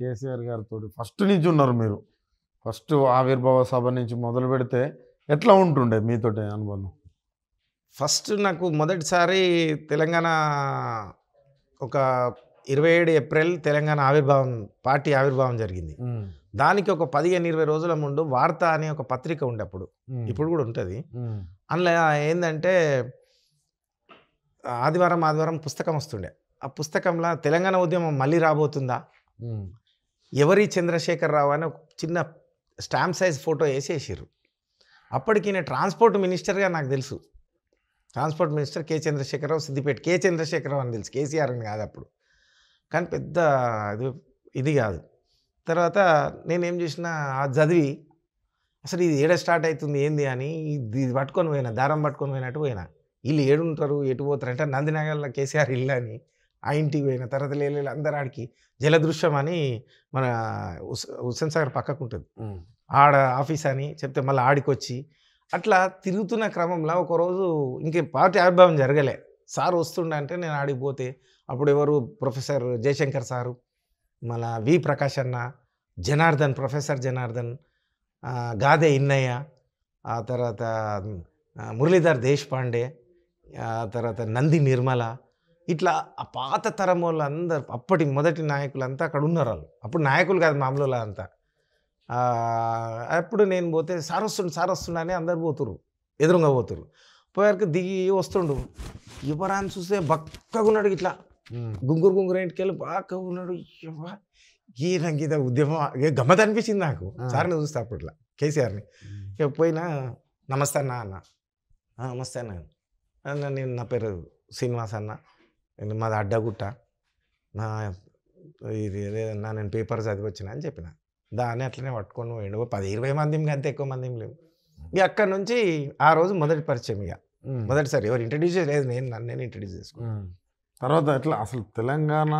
కేసీఆర్ గారితో ఫస్ట్ నుంచి ఉన్నారు మీరు ఫస్ట్ ఆవిర్భావ సభ నుంచి మొదలు పెడితే ఎట్లా ఉంటుండే మీతోటి అనుబంధం ఫస్ట్ నాకు మొదటిసారి తెలంగాణ ఒక ఇరవై ఏడు ఏప్రిల్ తెలంగాణ ఆవిర్భావం పార్టీ ఆవిర్భావం జరిగింది దానికి ఒక పదిహేను ఇరవై రోజుల ముందు వార్త అనే ఒక పత్రిక ఉండే అప్పుడు ఇప్పుడు కూడా ఉంటుంది అందులో ఏంటంటే ఆదివారం ఆదివారం పుస్తకం వస్తుండే ఆ పుస్తకంలో తెలంగాణ ఉద్యమం మళ్ళీ రాబోతుందా ఎవరి చంద్రశేఖరరావు అని ఒక చిన్న స్టాంప్ సైజ్ ఫోటో వేసేసారు అప్పటికి నేను ట్రాన్స్పోర్ట్ మినిస్టర్గా నాకు తెలుసు transport minister K Chandrashekhar Rao Siddipet K Chandrashekhar Rao అని తెలుసు కేసీఆర్ అని కాదు అప్పుడు కానీ పెద్ద ఇది ఇది కాదు తర్వాత నేనేం చేసిన ఆ చదివి అసలు ఇది ఏడ స్టార్ట్ అవుతుంది ఏంది అని ఇది పట్టుకొని పోయినా దారం పట్టుకొని పోయినట్టు పోయినా వీళ్ళు ఏడుంటారు ఎటు పోతారు అంటే నందినగర్లో కేసీఆర్ ఇల్లు అని ఆ ఇంటికి పోయిన తర్వాత లేలేదు అందరు ఆడికి జలదృశ్యం అని మన హుస్సేన్ సాగర్ పక్కకు ఉంటుంది ఆడ ఆఫీస్ అని చెప్తే మళ్ళీ ఆడికొచ్చి అట్లా తిరుగుతున్న క్రమంలో ఒకరోజు ఇంకే పార్టీ ఆవిర్భావం జరగలే సార్ వస్తుండే నేను పోతే అప్పుడు ఎవరు ప్రొఫెసర్ జయశంకర్ సారు మళ్ళా వి ప్రకాష్ అన్న జనార్దన్ ప్రొఫెసర్ జనార్దన్ గాదే ఇన్నయ్య ఆ తర్వాత మురళీధర్ దేశపాండే ఆ తర్వాత నంది నిర్మల ఇట్లా ఆ పాత తరం వాళ్ళు అందరు అప్పటి మొదటి నాయకులంతా అక్కడ ఉన్నారు వాళ్ళు అప్పుడు నాయకులు కాదు మామూలు అంతా అప్పుడు నేను పోతే సారస్తుండు వస్తుండు అని అందరు పోతురు ఎదురుగా పోతురు పోయారు దిగి వస్తుండు యువరాన్ని చూస్తే బక్కగా ఉన్నాడు ఇట్లా గుంగురు గుంగురు ఇంటికెళ్ళి బాగా ఉన్నాడు ఈ నాకు ఇద ఉద్యమం గమ్మత అనిపించింది నాకు సార్ని చూస్తే అప్పట్లో కేసీఆర్ని ఇక పోయినా నమస్తే అన్న అన్న నమస్తే అన్న నేను నా పేరు శ్రీనివాస్ అన్న మాది అడ్డగుట్ట నా ఇది ఏదన్నా నేను పేపర్ చదివి వచ్చిన అని చెప్పిన దాన్ని అట్లనే పట్టుకొని పోయిండు పది ఇరవై మంది అంత ఎక్కువ మంది లేవు ఇక అక్కడ నుంచి ఆ రోజు మొదటి పరిచయం ఇక మొదటిసారి ఎవరు ఇంట్రడ్యూస్ చేయలేదు నేను నన్ను నేను ఇంట్రడ్యూస్ చేసుకున్నాను తర్వాత ఎట్లా అసలు తెలంగాణ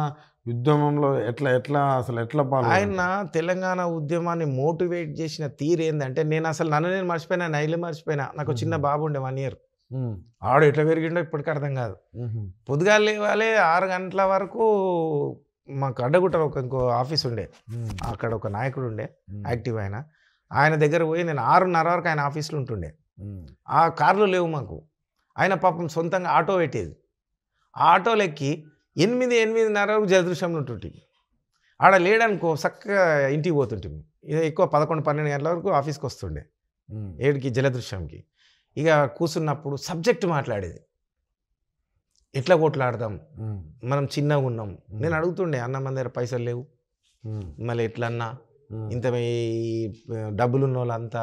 ఉద్యమంలో ఎట్లా ఎట్లా అసలు ఎట్లా ఆయన తెలంగాణ ఉద్యమాన్ని మోటివేట్ చేసిన తీరు ఏంటంటే నేను అసలు నన్ను నేను మర్చిపోయినా నైలు మర్చిపోయినా నాకు చిన్న బాబు ఉండే వన్ ఇయర్ ఆడు ఎట్లా పెరిగిండో ఇప్పటికీ అర్థం కాదు పొద్దుగాలు లేవాలి ఆరు గంటల వరకు మాకు అడ్డగుట్ట ఒక ఇంకో ఆఫీస్ ఉండే అక్కడ ఒక నాయకుడు ఉండే యాక్టివ్ ఆయన ఆయన దగ్గర పోయి నేను ఆరున్నర వరకు ఆయన ఆఫీస్లో ఉంటుండే ఆ కార్లు లేవు మాకు ఆయన పాపం సొంతంగా ఆటో పెట్టేది ఆ ఆటోలు ఎక్కి ఎనిమిది ఎనిమిదిన్నర వరకు జలదృశ్యంలో ఉంటుంటే ఆడ లేడనుకో చక్కగా ఇంటికి పోతుంటే ఎక్కువ పదకొండు పన్నెండు గంటల వరకు ఆఫీస్కి వస్తుండే ఏడుకి జలదృశ్యంకి ఇక కూర్చున్నప్పుడు సబ్జెక్ట్ మాట్లాడేది ఎట్లా కొట్లాడదాం మనం చిన్నగా ఉన్నాం నేను అడుగుతుండే అన్న మన దగ్గర పైసలు లేవు మళ్ళీ ఎట్లన్నా ఇంత డబ్బులు ఉన్న వాళ్ళంతా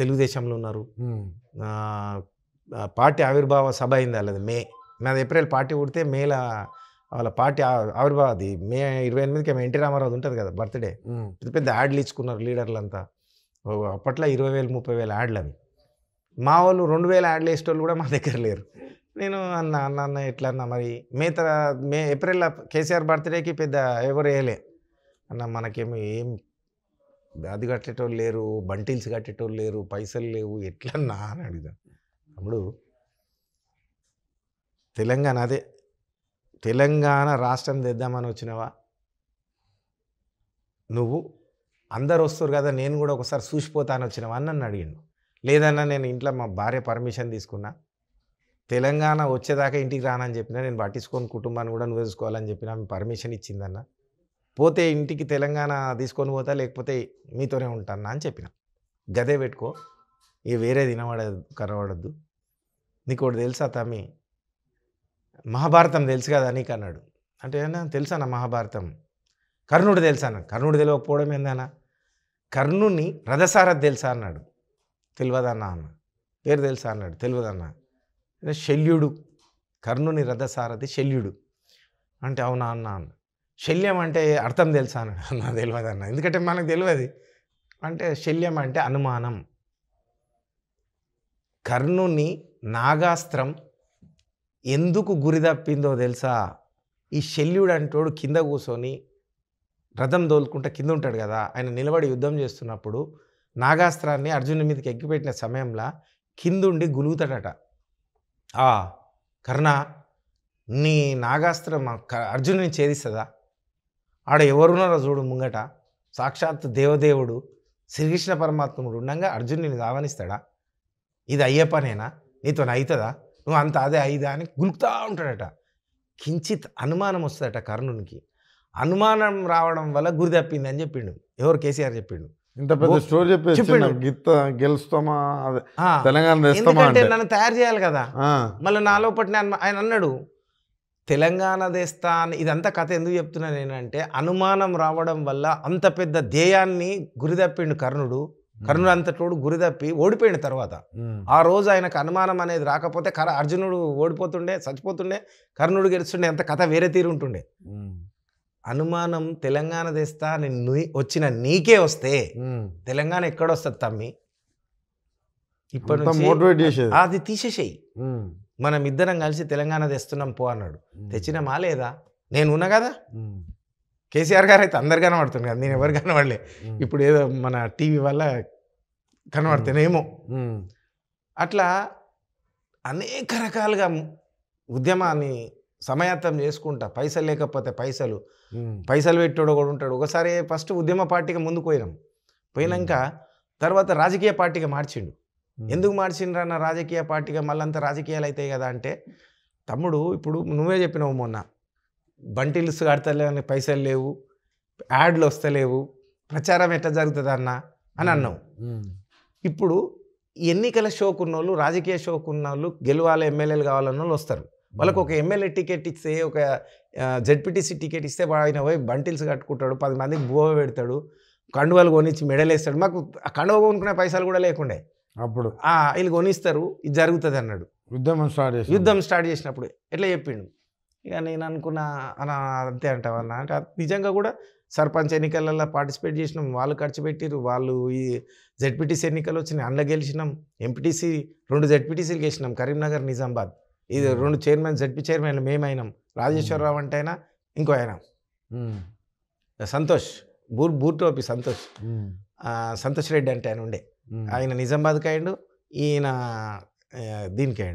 తెలుగుదేశంలో ఉన్నారు పార్టీ ఆవిర్భావ సభ అయింది వాళ్ళది మే నాది ఏప్రిల్ పార్టీ కొడితే మేల వాళ్ళ పార్టీ ఆవిర్భావ అది మే ఇరవై ఎనిమిదికి ఎన్టీ రామారావు ఉంటుంది కదా బర్త్డే పెద్ద పెద్ద యాడ్లు ఇచ్చుకున్నారు లీడర్లంతా అప్పట్లో ఇరవై వేలు ముప్పై వేల యాడ్లు అవి మా వాళ్ళు రెండు వేల యాడ్లు వాళ్ళు కూడా మా దగ్గర లేరు నేను అన్న అన్న అన్న ఎట్లా అన్న మరి మే తర మే ఏప్రిల్ కేసీఆర్ బర్త్డేకి పెద్ద ఎవరు వేయలే అన్న మనకేమి ఏం వ్యాధి కట్టేటోళ్ళు లేరు బంటిల్స్ కట్టేటోళ్ళు లేరు పైసలు లేవు ఎట్లన్నా అని అడిగా అప్పుడు తెలంగాణ అదే తెలంగాణ రాష్ట్రం తెద్దామని వచ్చినావా నువ్వు అందరు వస్తారు కదా నేను కూడా ఒకసారి చూసిపోతాను వచ్చినవా అని నన్ను అడిగిండు లేదన్నా నేను ఇంట్లో మా భార్య పర్మిషన్ తీసుకున్నా తెలంగాణ వచ్చేదాకా ఇంటికి రానని చెప్పిన నేను పట్టించుకొని కుటుంబాన్ని కూడా నువ్వు చూసుకోవాలని చెప్పిన ఆమె పర్మిషన్ ఇచ్చిందన్న పోతే ఇంటికి తెలంగాణ తీసుకొని పోతా లేకపోతే మీతోనే ఉంటానా అని చెప్పిన గదే పెట్టుకో ఇక వేరే తినబడ కరవడద్దు నీకు ఒకటి తెలుసా తమ్మి మహాభారతం తెలుసు కదా నీకు అన్నాడు అంటే ఏమన్నా తెలుసానా మహాభారతం కర్ణుడు తెలుసానా కర్ణుడు తెలియకపోవడం ఏందన్నా కర్ణుని రథసారథి తెలుసా అన్నాడు తెలియదన్నా అన్న పేరు తెలుసా అన్నాడు తెలియదన్నా శల్యుడు కర్ణుని రథసారథి శల్యుడు అంటే అవునా అన్న అన్న శల్యం అంటే అర్థం తెలుసా అన్నాడు అన్న తెలియదన్న అన్న ఎందుకంటే మనకు తెలియదు అంటే శల్యం అంటే అనుమానం కర్ణుని నాగాస్త్రం ఎందుకు గురి తప్పిందో తెలుసా ఈ శల్యుడు అంటోడు కింద కూర్చొని రథం దోలుకుంటే కింద ఉంటాడు కదా ఆయన నిలబడి యుద్ధం చేస్తున్నప్పుడు నాగాస్త్రాన్ని అర్జునుడి మీదకి ఎగ్గిపెట్టిన సమయంలో కిందుండి గులుగుతాడట ఆ కర్ణ నీ నాగాస్త్రం అర్జునుని ఛేదిస్తుందా ఆడ ఎవరున్నారో చూడు ముంగట సాక్షాత్ దేవదేవుడు శ్రీకృష్ణ పరమాత్ముడు ఉండగా అర్జునుని ఆహ్వానిస్తాడా ఇది అయ్యే పనేనా నీతో అవుతుందా నువ్వు అంత అదే అయిదా అని గులుకుతా ఉంటాడట కించిత్ అనుమానం వస్తుందట కర్ణునికి అనుమానం రావడం వల్ల గురి అని చెప్పిండు ఎవరు కేసీఆర్ చెప్పిండు ఇంత పెద్ద స్టోరీ చెప్పి గెలుస్తామా తెలంగాణ ఎందుకంటే నన్ను తయారు చేయాలి కదా మళ్ళీ నాలో పట్టిన ఆయన అన్నాడు తెలంగాణ దేస్తా అని ఇదంతా కథ ఎందుకు చెప్తున్నాను ఏంటంటే అనుమానం రావడం వల్ల అంత పెద్ద ధ్యేయాన్ని గురిదప్పిండు కర్ణుడు కర్ణుడు అంతటోడు గురిదప్పి ఓడిపోయిన తర్వాత ఆ రోజు ఆయనకు అనుమానం అనేది రాకపోతే కర అర్జునుడు ఓడిపోతుండే చచ్చిపోతుండే కర్ణుడు గెలుస్తుండే అంత కథ వేరే తీరు ఉంటుండే అనుమానం తెలంగాణ తెస్తా నేను వచ్చిన నీకే వస్తే తెలంగాణ ఎక్కడొస్తుంది తమ్మి ఇప్పటి మోటివేట్ అది తీసేసేయి మనం ఇద్దరం కలిసి తెలంగాణ తెస్తున్నాం పో అన్నాడు తెచ్చినామా లేదా నేను ఉన్నా కదా కేసీఆర్ గారు అయితే అందరు కనబడుతుంది కదా నేను ఎవరు కనబడలే ఇప్పుడు ఏదో మన టీవీ వల్ల కనబడుతున్నాయేమో అట్లా అనేక రకాలుగా ఉద్యమాన్ని సమయాత్తం చేసుకుంటా పైసలు లేకపోతే పైసలు పైసలు పెట్టాడు కూడా ఉంటాడు ఒకసారి ఫస్ట్ ఉద్యమ పార్టీకి ముందుకు పోయినాం పోయినాక తర్వాత రాజకీయ పార్టీగా మార్చిండు ఎందుకు మార్చిండ్రు అన్న రాజకీయ పార్టీగా మళ్ళంతా రాజకీయాలు అవుతాయి కదా అంటే తమ్ముడు ఇప్పుడు నువ్వే చెప్పినావు మొన్న బంటిల్స్ కడతలేని పైసలు లేవు యాడ్లు వస్తలేవు ప్రచారం ఎట్లా జరుగుతుంది అన్న అని అన్నావు ఇప్పుడు ఎన్నికల షోకున్న వాళ్ళు రాజకీయ షోకున్న వాళ్ళు గెలవాలి ఎమ్మెల్యేలు కావాలన్న వాళ్ళు వస్తారు వాళ్ళకు ఒక ఎమ్మెల్యే టికెట్ ఇస్తే ఒక జెడ్పీటీసీ టికెట్ ఇస్తే ఆయన పోయి బంటిల్స్ కట్టుకుంటాడు పది మందికి బువ పెడతాడు కండువాలు కొనిచ్చి వేస్తాడు మాకు కండువ కొనుక్కునే పైసలు కూడా లేకుండే అప్పుడు వీళ్ళు కొనిస్తారు ఇది జరుగుతుంది అన్నాడు యుద్ధం స్టార్ట్ చేసి యుద్ధం స్టార్ట్ చేసినప్పుడు ఎట్లా చెప్పిండు ఇక నేను అనుకున్న అలా అంతే అంటావన్నా అంటే నిజంగా కూడా సర్పంచ్ ఎన్నికలలో పార్టిసిపేట్ చేసినాం వాళ్ళు ఖర్చు పెట్టిరు వాళ్ళు ఈ జెడ్పీటీసీ ఎన్నికలు వచ్చినాయి అందులో గెలిచినాం ఎంపీటీసీ రెండు జెడ్పీటీసీలు గెలిచినాం కరీంనగర్ నిజామాబాద్ ఇది రెండు చైర్మన్ జడ్పీ చైర్మన్లు మేమైనాం రాజేశ్వరరావు అంటే అయినా ఇంకో ఆయన సంతోష్ బూర్ బూర్టోపి సంతోష్ సంతోష్ రెడ్డి అంటే ఆయన ఉండే ఆయన నిజామాబాద్కి అయిండు ఈయన దీనికి